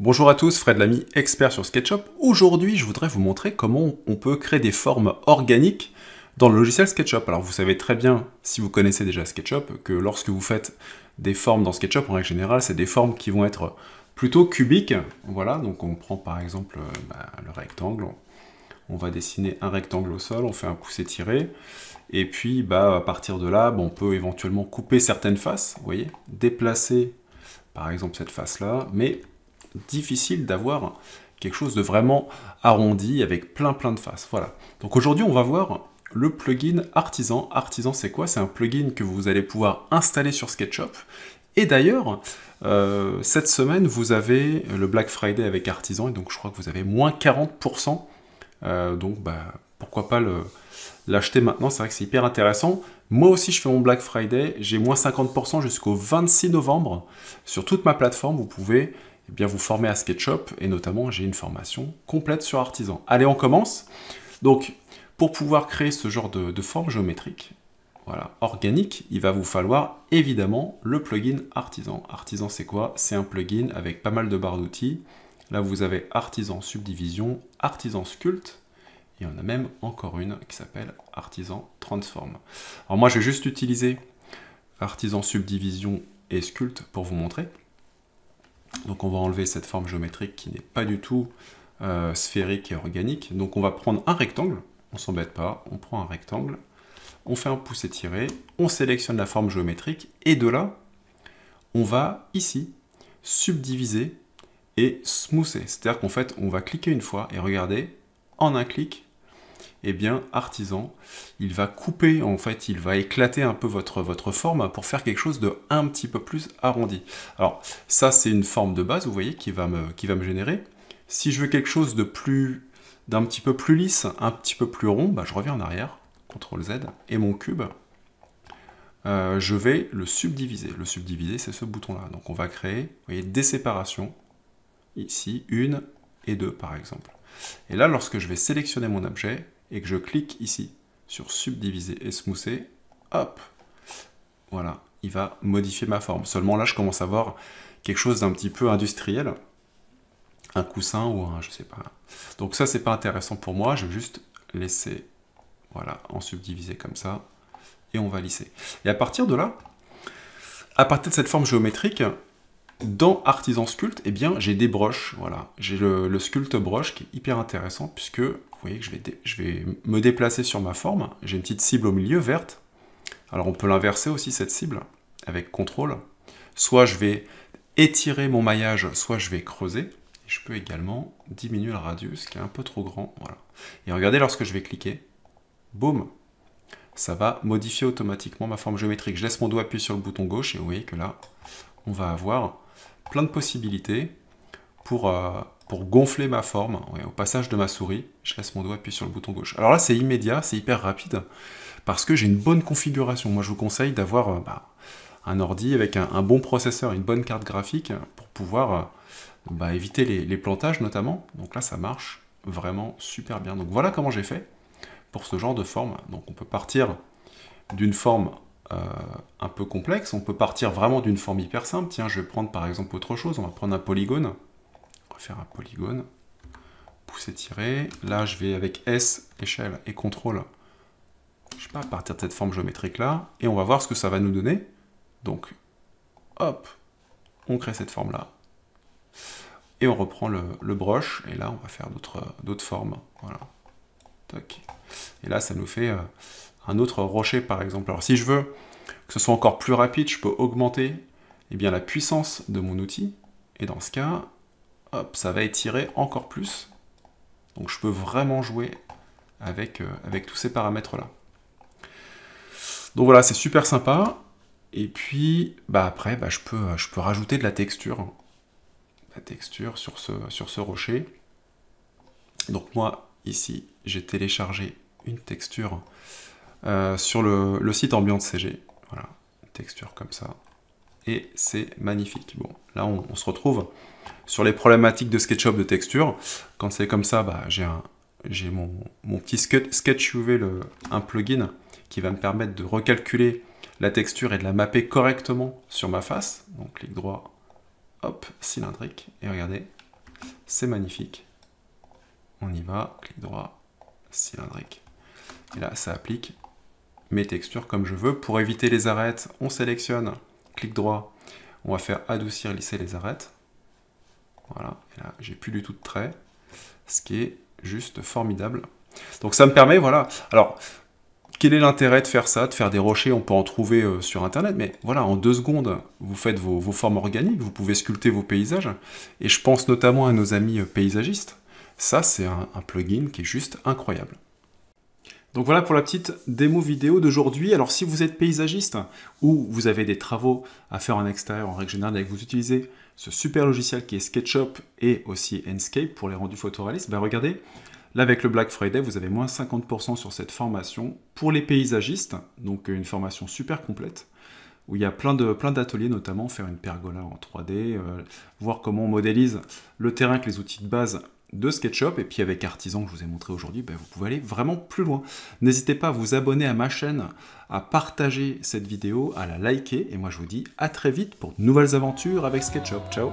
Bonjour à tous, Fred Lamy, expert sur SketchUp. Aujourd'hui, je voudrais vous montrer comment on peut créer des formes organiques dans le logiciel SketchUp. Alors vous savez très bien, si vous connaissez déjà SketchUp, que lorsque vous faites des formes dans SketchUp, en règle générale, c'est des formes qui vont être plutôt cubiques. Voilà, donc on prend par exemple euh, bah, le rectangle, on va dessiner un rectangle au sol, on fait un coup tiré et puis bah, à partir de là, bah, on peut éventuellement couper certaines faces, vous voyez, déplacer par exemple cette face-là, mais difficile d'avoir quelque chose de vraiment arrondi avec plein plein de faces. Voilà. Donc aujourd'hui, on va voir le plugin Artisan. Artisan, c'est quoi C'est un plugin que vous allez pouvoir installer sur SketchUp. Et d'ailleurs, euh, cette semaine, vous avez le Black Friday avec Artisan, et donc je crois que vous avez moins 40%. Euh, donc bah, pourquoi pas l'acheter maintenant, c'est vrai que c'est hyper intéressant. Moi aussi, je fais mon Black Friday, j'ai moins 50% jusqu'au 26 novembre. Sur toute ma plateforme, vous pouvez eh bien vous formez à SketchUp et notamment j'ai une formation complète sur artisan. Allez, on commence. Donc, pour pouvoir créer ce genre de, forme géométrique, voilà, organique, il va vous falloir évidemment le plugin artisan. Artisan, c'est quoi C'est un plugin avec pas mal de barres d'outils. Là, vous avez artisan subdivision, artisan Sculpt et on a même encore une qui s'appelle artisan transform. Alors moi, je vais juste utiliser artisan subdivision et Sculpt pour vous montrer. Donc on va enlever cette forme géométrique qui n'est pas du tout euh, sphérique et organique. Donc on va prendre un rectangle, on s'embête pas, on prend un rectangle, on fait un pouce étiré, on sélectionne la forme géométrique, et de là, on va ici subdiviser et smoother. C'est-à-dire qu'en fait, on va cliquer une fois et regardez, en un clic, eh bien, artisan, il va couper, en fait, il va éclater un peu votre, forme pour faire quelque chose de un petit peu plus arrondi. Alors, ça, c'est une forme de base, vous voyez, qui va me, générer. Si je veux quelque chose de plus d'un petit peu plus lisse, un petit peu plus rond, bah, je reviens en arrière, CTRL Z, et mon cube, euh, je vais le subdiviser. Le subdiviser, c'est ce bouton-là. Donc on va créer, vous voyez, des séparations, ici, une et deux par exemple. Et là, lorsque je vais sélectionner mon objet, et que je clique ici sur subdiviser et smousser, hop, voilà, il va modifier ma forme. Seulement là, je commence à voir quelque chose d'un petit peu industriel, un coussin ou un, je sais pas. Donc ça, c'est pas intéressant pour moi, je vais juste laisser, voilà, en subdiviser comme ça, et on va lisser. Et à partir de là, à partir de cette forme géométrique, dans Artisan Sculpt, eh bien, j'ai des broches. Voilà, j'ai le, sculpt broche qui est hyper intéressant puisque vous voyez que je vais, me déplacer sur ma forme. J'ai une petite cible au milieu verte. Alors on peut l'inverser aussi cette cible avec CTRL. Soit je vais étirer mon maillage, soit je vais creuser. Je peux également diminuer le radius qui est un peu trop grand. Voilà. Et regardez lorsque je vais cliquer, boum, ça va modifier automatiquement ma forme géométrique. Je laisse mon doigt appuyer sur le bouton gauche et vous voyez que là, on va avoir plein de possibilités pour, euh, pour gonfler ma forme au passage de ma souris. Je laisse mon doigt puis sur le bouton gauche. Alors là, c'est immédiat, c'est hyper rapide, parce que j'ai une bonne configuration. Moi, je vous conseille d'avoir euh, bah, un ordi avec un, bon processeur, une bonne carte graphique, pour pouvoir euh, bah, éviter les, les plantages notamment. Donc là, ça marche vraiment super bien. Donc voilà comment j'ai fait pour ce genre de forme. Donc on peut partir d'une forme euh, un peu complexe. On peut partir vraiment d'une forme hyper simple. Tiens, je vais prendre par exemple autre chose. On va prendre un polygone. On va faire un polygone. Pousser, tirer. Là, je vais avec S, échelle et contrôle. Je sais pas, partir de cette forme géométrique là. Et on va voir ce que ça va nous donner. Donc, hop, on crée cette forme là. Et on reprend le, le Et là, on va faire d'autres formes. Voilà. Et là, ça nous fait... Euh, un autre rocher par exemple. Alors si je veux que ce soit encore plus rapide, je peux augmenter eh bien, la puissance de mon outil. Et dans ce cas, hop, ça va étirer encore plus. Donc je peux vraiment jouer avec, euh, avec tous ces paramètres-là. Donc voilà, c'est super sympa. Et puis, bah après, bah, je, peux, euh, je peux rajouter de la texture. Hein. La texture sur ce, sur ce rocher. Donc moi, ici, j'ai téléchargé une texture euh, sur le, site Ambiance CG. Voilà, texture comme ça. Et c'est magnifique. Bon, là, on, se retrouve sur les problématiques de SketchUp de texture. Quand c'est comme ça, bah, j'ai mon, petit Sketch un plugin qui va me permettre de recalculer la texture et de la mapper correctement sur ma face. Donc clic droit, hop, cylindrique, et regardez, c'est magnifique. On y va, clic droit, cylindrique. Et là, ça applique mes textures comme je veux. Pour éviter les arêtes, on sélectionne, clic droit, on va faire adoucir, lisser les arêtes. Voilà, et là, j'ai plus du tout de traits, ce qui est juste formidable. Donc ça me permet, voilà, alors... Quel est l'intérêt de faire ça, de faire des rochers On peut en trouver euh, sur Internet, mais voilà, en deux secondes, vous faites vos, formes organiques, vous pouvez sculpter vos paysages. Et je pense notamment à nos amis euh, paysagistes. Ça, c'est un plugin qui est juste incroyable. Donc voilà pour la petite démo vidéo d'aujourd'hui. Alors si vous êtes paysagiste ou vous avez des travaux à faire en extérieur en règle générale et que vous utilisez ce super logiciel qui est SketchUp et aussi Enscape pour les rendus photoréalistes, ben regardez, là avec le Black Friday, vous avez moins 50% sur cette formation pour les paysagistes, donc une formation super complète où il y a plein de plein d'ateliers, notamment faire une pergola en 3D, euh, voir comment on modélise le terrain avec les outils de base de SketchUp. Et puis avec Artisan que je vous ai montré aujourd'hui, ben, vous pouvez aller vraiment plus loin. N'hésitez pas à vous abonner à ma chaîne, à partager cette vidéo, à la liker. Et moi je vous dis à très vite pour de nouvelles aventures avec SketchUp. Ciao